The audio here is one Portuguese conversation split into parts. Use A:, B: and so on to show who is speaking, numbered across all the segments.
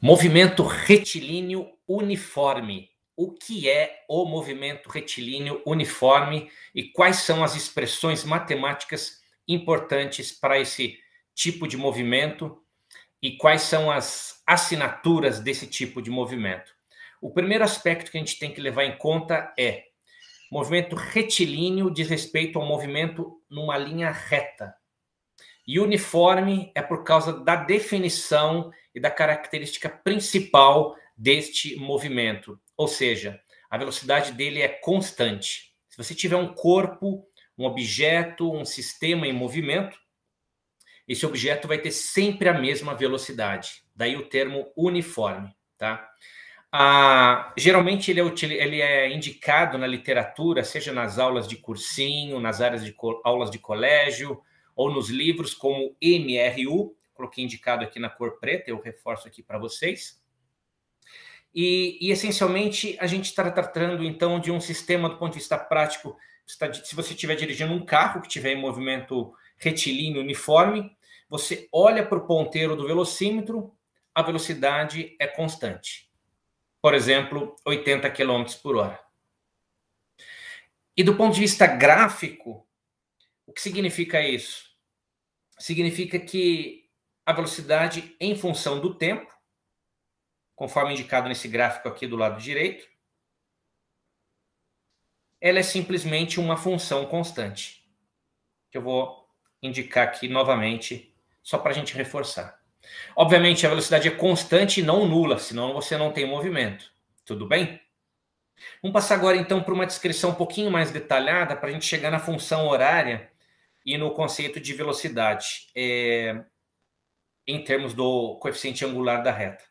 A: Movimento retilíneo uniforme. O que é o movimento retilíneo uniforme e quais são as expressões matemáticas importantes para esse tipo de movimento e quais são as assinaturas desse tipo de movimento? O primeiro aspecto que a gente tem que levar em conta é movimento retilíneo diz respeito ao movimento numa linha reta. E uniforme é por causa da definição e da característica principal deste movimento, ou seja, a velocidade dele é constante. Se você tiver um corpo, um objeto, um sistema em movimento, esse objeto vai ter sempre a mesma velocidade. Daí o termo uniforme, tá? Ah, geralmente ele é, ele é, indicado na literatura, seja nas aulas de cursinho, nas áreas de aulas de colégio, ou nos livros como MRU, coloquei indicado aqui na cor preta, eu reforço aqui para vocês. E, e, essencialmente a gente está tratando então de um sistema do ponto de vista prático. Tá se você estiver dirigindo um carro que tiver em movimento retilíneo uniforme, você olha para o ponteiro do velocímetro, a velocidade é constante. Por exemplo, 80 km por hora. E do ponto de vista gráfico, o que significa isso? Significa que a velocidade em função do tempo, conforme indicado nesse gráfico aqui do lado direito, ela é simplesmente uma função constante. Que eu vou indicar aqui novamente, só para a gente reforçar. Obviamente, a velocidade é constante e não nula, senão você não tem movimento. Tudo bem? Vamos passar agora, então, para uma descrição um pouquinho mais detalhada, para a gente chegar na função horária, e no conceito de velocidade, é, em termos do coeficiente angular da reta.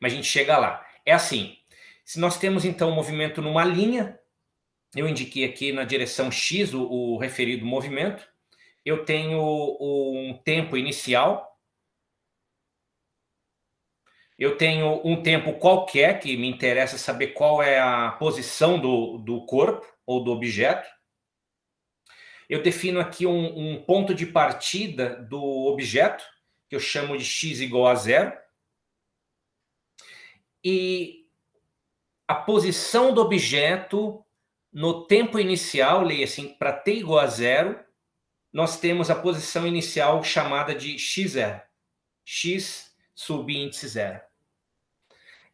A: Mas a gente chega lá. É assim: se nós temos então o um movimento numa linha, eu indiquei aqui na direção x o, o referido movimento, eu tenho um tempo inicial. Eu tenho um tempo qualquer que me interessa saber qual é a posição do, do corpo ou do objeto eu defino aqui um, um, ponto de partida do objeto, que eu chamo de x igual a zero. E a posição do objeto no tempo inicial, leia assim, para t igual a zero, nós temos a posição inicial chamada de x0, x subíndice zero.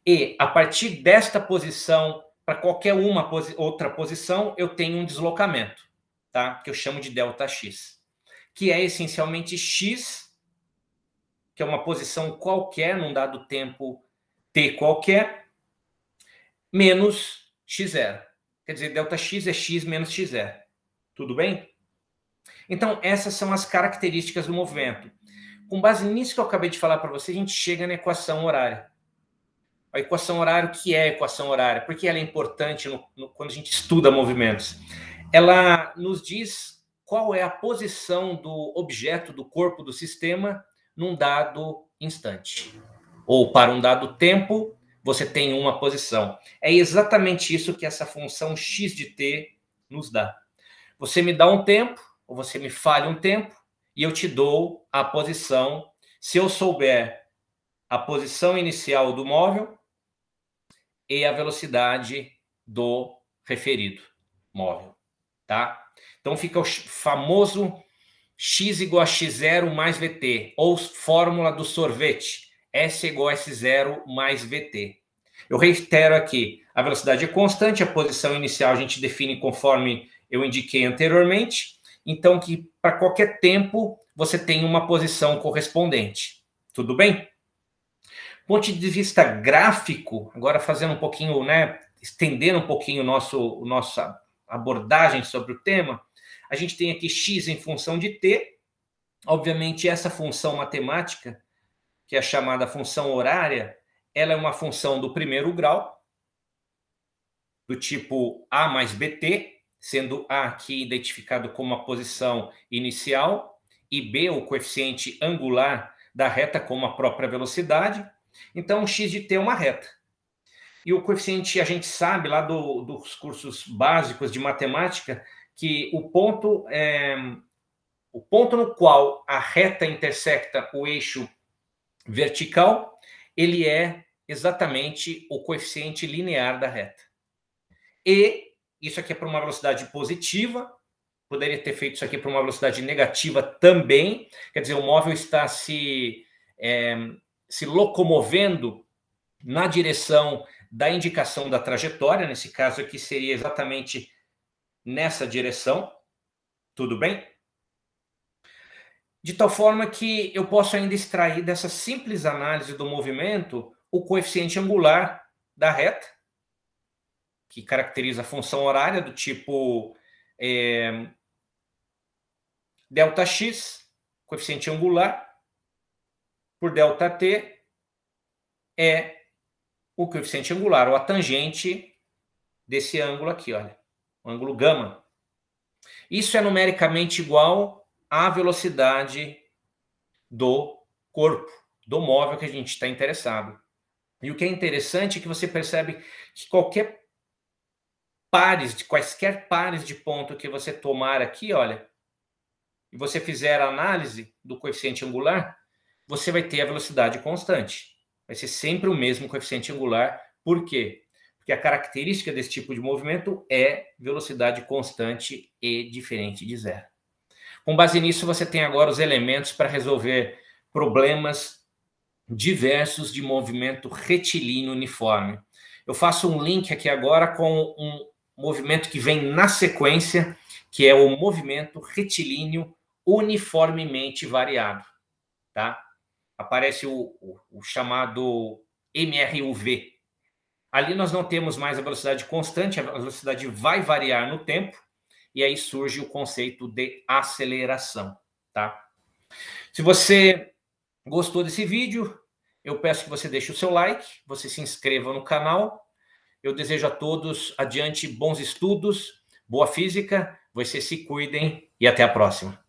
A: E a partir desta posição, para qualquer uma outra posição, eu tenho um deslocamento tá? que eu chamo de delta x, que é essencialmente x, que é uma posição qualquer num dado tempo t qualquer, menos x0. Quer dizer, delta x é x menos x0. Tudo bem? Então, essas são as características do movimento. Com base nisso que eu acabei de falar para você, a gente chega na equação horária. A equação horária, o que é a equação horária? Por que ela é importante no, no, quando a gente estuda movimentos? ela nos diz qual é a posição do objeto do corpo do sistema num dado instante. Ou para um dado tempo, você tem uma posição. É exatamente isso que essa função x de t nos dá. Você me dá um tempo, ou você me falha um tempo, e eu te dou a posição. Se eu souber a posição inicial do móvel e a velocidade do referido móvel tá? Então fica o famoso x igual a x0 mais vt, ou fórmula do sorvete, s igual a s0 mais vt. Eu reitero aqui, a velocidade é constante, a posição inicial a gente define conforme eu indiquei anteriormente, então que para qualquer tempo você tem uma posição correspondente. Tudo bem? Ponto de vista gráfico, agora fazendo um pouquinho, né, estendendo um pouquinho o nosso, nossa abordagem sobre o tema, a gente tem aqui x em função de t. Obviamente, essa função matemática, que é chamada função horária, ela é uma função do primeiro grau, do tipo a mais bt, sendo a aqui identificado como a posição inicial e b o coeficiente angular da reta como a própria velocidade. Então, x de t é uma reta. E o coeficiente, a gente sabe lá do, dos cursos básicos de matemática, que o ponto, é, o ponto no qual a reta intersecta o eixo vertical, ele é exatamente o coeficiente linear da reta. E isso aqui é para uma velocidade positiva, poderia ter feito isso aqui para uma velocidade negativa também, quer dizer, o móvel está se, é, se locomovendo na direção da indicação da trajetória, nesse caso aqui seria exatamente nessa direção, tudo bem? De tal forma que eu posso ainda extrair dessa simples análise do movimento o coeficiente angular da reta, que caracteriza a função horária do tipo é, delta x, coeficiente angular, por delta t, é o coeficiente angular, ou a tangente desse ângulo aqui, olha, o ângulo gama. Isso é numericamente igual à velocidade do corpo, do móvel que a gente está interessado. E o que é interessante é que você percebe que qualquer pares, de quaisquer pares de ponto que você tomar aqui, olha, e você fizer a análise do coeficiente angular, você vai ter a velocidade constante vai ser sempre o mesmo coeficiente angular. Por quê? Porque a característica desse tipo de movimento é velocidade constante e diferente de zero. Com base nisso, você tem agora os elementos para resolver problemas diversos de movimento retilíneo uniforme. Eu faço um link aqui agora com um movimento que vem na sequência, que é o movimento retilíneo uniformemente variado, tá? aparece o, o, o chamado MRUV. Ali nós não temos mais a velocidade constante, a velocidade vai variar no tempo, e aí surge o conceito de aceleração, tá? Se você gostou desse vídeo, eu peço que você deixe o seu like, você se inscreva no canal. Eu desejo a todos adiante bons estudos, boa física, vocês se cuidem e até a próxima.